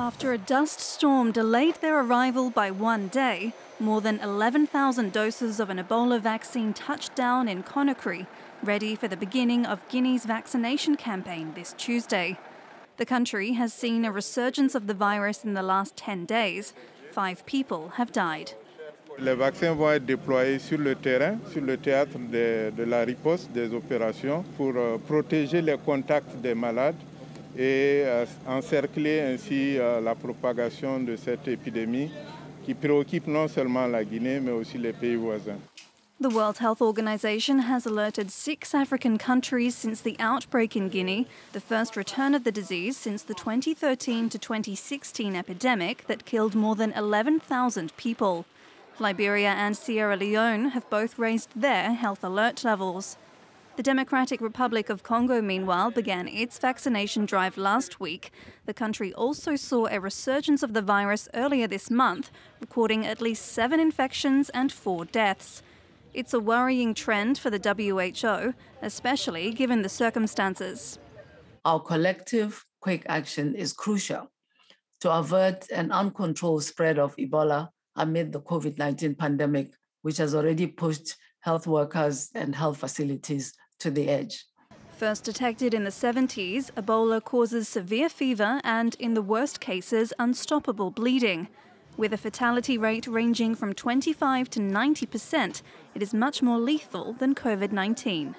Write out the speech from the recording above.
After a dust storm delayed their arrival by one day, more than 11,000 doses of an Ebola vaccine touched down in Conakry, ready for the beginning of Guinea's vaccination campaign this Tuesday. The country has seen a resurgence of the virus in the last 10 days. Five people have died. Les vaccins vont être déployés sur le terrain, sur le théâtre de, de la riposte des opérations pour euh, protéger les contacts des malades et encercler ainsi euh, la propagation de cette épidémie qui préoccupe non seulement la Guinée mais aussi les pays voisins. The World Health Organization has alerted six African countries since the outbreak in Guinea, the first return of the disease since the 2013 to 2016 epidemic that killed more than 11,000 people. Liberia and Sierra Leone have both raised their health alert levels. The Democratic Republic of Congo, meanwhile, began its vaccination drive last week. The country also saw a resurgence of the virus earlier this month, recording at least seven infections and four deaths. It's a worrying trend for the WHO, especially given the circumstances. Our collective quick action is crucial to avert an uncontrolled spread of Ebola amid the COVID 19 pandemic, which has already pushed health workers and health facilities to the edge. First detected in the 70s, Ebola causes severe fever and, in the worst cases, unstoppable bleeding. With a fatality rate ranging from 25 to 90%, it is much more lethal than COVID 19.